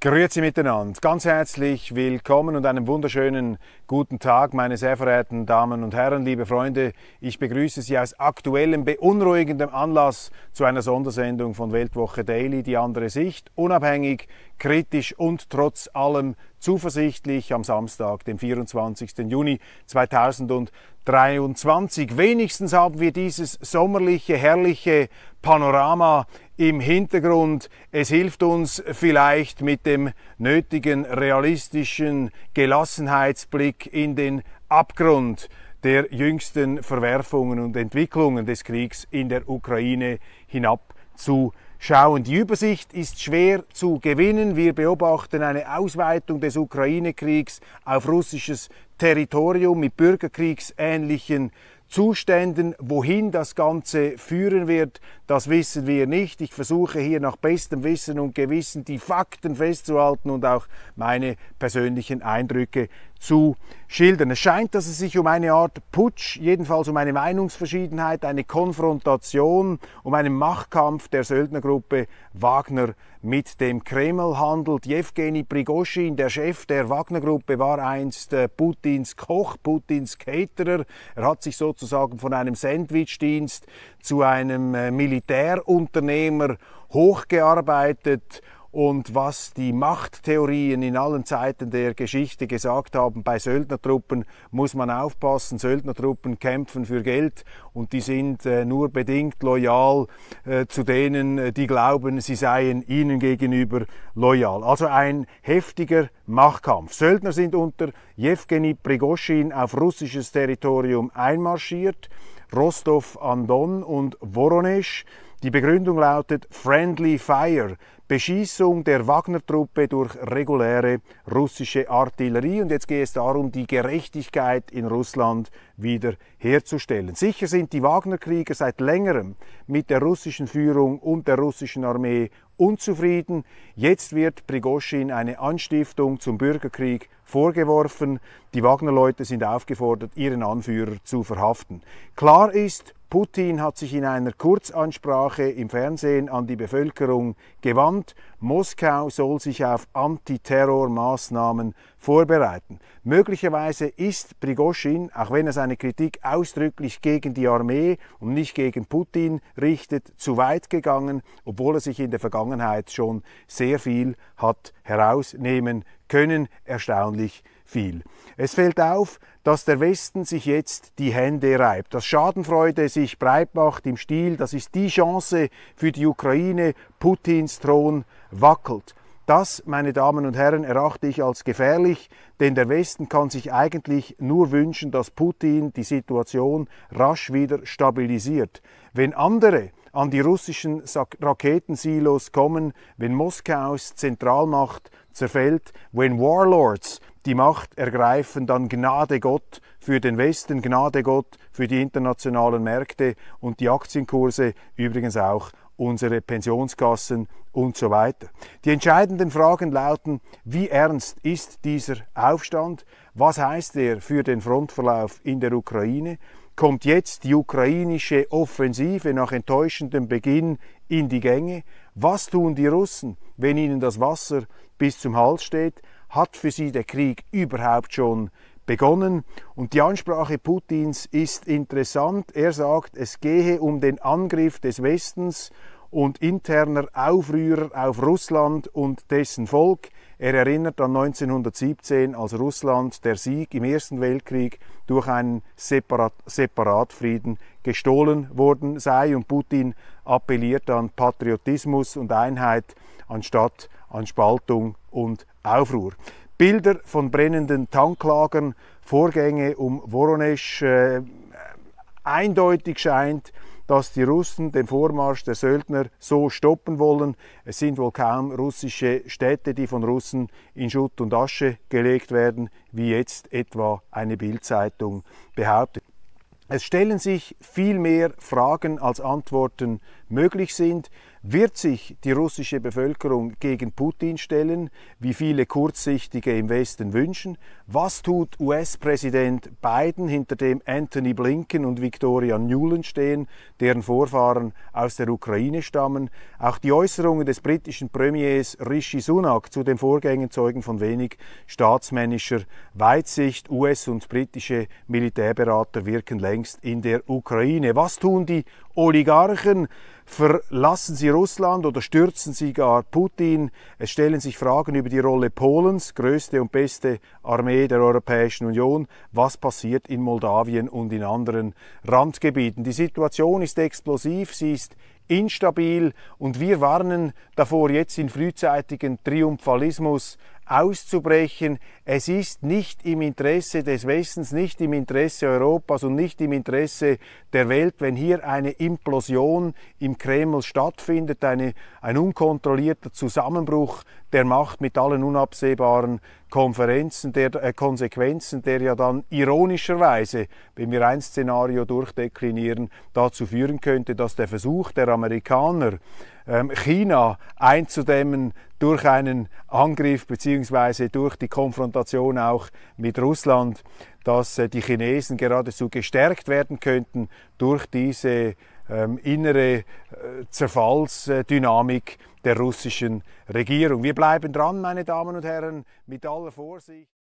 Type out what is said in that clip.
Grüezi miteinander, ganz herzlich willkommen und einen wunderschönen guten Tag, meine sehr verehrten Damen und Herren, liebe Freunde. Ich begrüße Sie aus aktuellem, beunruhigendem Anlass zu einer Sondersendung von Weltwoche Daily, die andere Sicht, unabhängig, kritisch und trotz allem zuversichtlich am Samstag, dem 24. Juni 2023. Wenigstens haben wir dieses sommerliche, herrliche Panorama im Hintergrund. Es hilft uns vielleicht mit dem nötigen realistischen Gelassenheitsblick in den Abgrund der jüngsten Verwerfungen und Entwicklungen des Kriegs in der Ukraine hinab zu schauen. Die Übersicht ist schwer zu gewinnen. Wir beobachten eine Ausweitung des Ukraine-Kriegs auf russisches Territorium mit bürgerkriegsähnlichen Zuständen. Wohin das Ganze führen wird, das wissen wir nicht. Ich versuche hier nach bestem Wissen und Gewissen die Fakten festzuhalten und auch meine persönlichen Eindrücke zu schildern. Es scheint, dass es sich um eine Art Putsch, jedenfalls um eine Meinungsverschiedenheit, eine Konfrontation, um einen Machtkampf der Söldnergruppe Wagner mit dem Kreml handelt. Jewgeni Prigoschin, der Chef der Wagner-Gruppe, war einst äh, Putins Koch, Putins Caterer. Er hat sich sozusagen von einem Sandwichdienst zu einem äh, Militärunternehmer hochgearbeitet und was die Machttheorien in allen Zeiten der Geschichte gesagt haben, bei Söldnertruppen muss man aufpassen, Söldnertruppen kämpfen für Geld und die sind äh, nur bedingt loyal äh, zu denen, äh, die glauben, sie seien ihnen gegenüber loyal. Also ein heftiger Machtkampf. Söldner sind unter Jewgeni Prigoschin auf russisches Territorium einmarschiert, Rostov an Don und Voronezh die Begründung lautet Friendly Fire, Beschießung der Wagner-Truppe durch reguläre russische Artillerie. Und jetzt geht es darum, die Gerechtigkeit in Russland wieder herzustellen. Sicher sind die Wagner-Krieger seit längerem mit der russischen Führung und der russischen Armee unzufrieden. Jetzt wird Prigoschin eine Anstiftung zum Bürgerkrieg vorgeworfen. Die Wagner-Leute sind aufgefordert, ihren Anführer zu verhaften. Klar ist, Putin hat sich in einer Kurzansprache im Fernsehen an die Bevölkerung gewandt, Moskau soll sich auf Antiterrormaßnahmen vorbereiten. Möglicherweise ist Prigoshin, auch wenn er seine Kritik ausdrücklich gegen die Armee und nicht gegen Putin richtet, zu weit gegangen, obwohl er sich in der Vergangenheit schon sehr viel hat herausnehmen können, erstaunlich viel. Es fällt auf, dass der Westen sich jetzt die Hände reibt, dass Schadenfreude sich breit macht im Stil, das ist die Chance für die Ukraine, Putins Thron wackelt. Das, meine Damen und Herren, erachte ich als gefährlich, denn der Westen kann sich eigentlich nur wünschen, dass Putin die Situation rasch wieder stabilisiert. Wenn andere an die russischen Raketensilos kommen, wenn Moskaus Zentralmacht zerfällt, wenn Warlords die Macht ergreifen, dann Gnade Gott für den Westen, Gnade Gott für die internationalen Märkte und die Aktienkurse, übrigens auch unsere Pensionskassen und so weiter. Die entscheidenden Fragen lauten, wie ernst ist dieser Aufstand? Was heißt er für den Frontverlauf in der Ukraine? Kommt jetzt die ukrainische Offensive nach enttäuschendem Beginn in die Gänge? Was tun die Russen, wenn ihnen das Wasser bis zum Hals steht? Hat für sie der Krieg überhaupt schon begonnen? Und die Ansprache Putins ist interessant. Er sagt, es gehe um den Angriff des Westens und interner Aufrührer auf Russland und dessen Volk. Er erinnert an 1917, als Russland der Sieg im Ersten Weltkrieg durch einen Separat Separatfrieden gestohlen worden sei und Putin appelliert an Patriotismus und Einheit anstatt an Spaltung und Aufruhr. Bilder von brennenden Tanklagern, Vorgänge um Voronezh, äh, eindeutig scheint, dass die Russen den Vormarsch der Söldner so stoppen wollen. Es sind wohl kaum russische Städte, die von Russen in Schutt und Asche gelegt werden, wie jetzt etwa eine Bildzeitung behauptet. Es stellen sich viel mehr Fragen als Antworten möglich sind. Wird sich die russische Bevölkerung gegen Putin stellen, wie viele Kurzsichtige im Westen wünschen? Was tut US-Präsident Biden, hinter dem Anthony Blinken und Victoria Newland stehen, deren Vorfahren aus der Ukraine stammen? Auch die Äußerungen des britischen Premiers Rishi Sunak zu den Vorgängen zeugen von wenig staatsmännischer Weitsicht. US- und britische Militärberater wirken längst in der Ukraine. Was tun die Oligarchen verlassen sie Russland oder stürzen sie gar Putin. Es stellen sich Fragen über die Rolle Polens, größte und beste Armee der Europäischen Union. Was passiert in Moldawien und in anderen Randgebieten? Die Situation ist explosiv, sie ist instabil und wir warnen davor, jetzt in frühzeitigen Triumphalismus auszubrechen. Es ist nicht im Interesse des Westens, nicht im Interesse Europas und nicht im Interesse der Welt, wenn hier eine Implosion im Kreml stattfindet, eine, ein unkontrollierter Zusammenbruch der Macht mit allen unabsehbaren Konferenzen der, äh, Konsequenzen, der ja dann ironischerweise, wenn wir ein Szenario durchdeklinieren, dazu führen könnte, dass der Versuch der Amerikaner, ähm, China einzudämmen durch einen Angriff bzw. durch die Konfrontation auch mit Russland, dass äh, die Chinesen geradezu gestärkt werden könnten durch diese ähm, innere äh, Zerfallsdynamik der russischen Regierung. Wir bleiben dran, meine Damen und Herren, mit aller Vorsicht.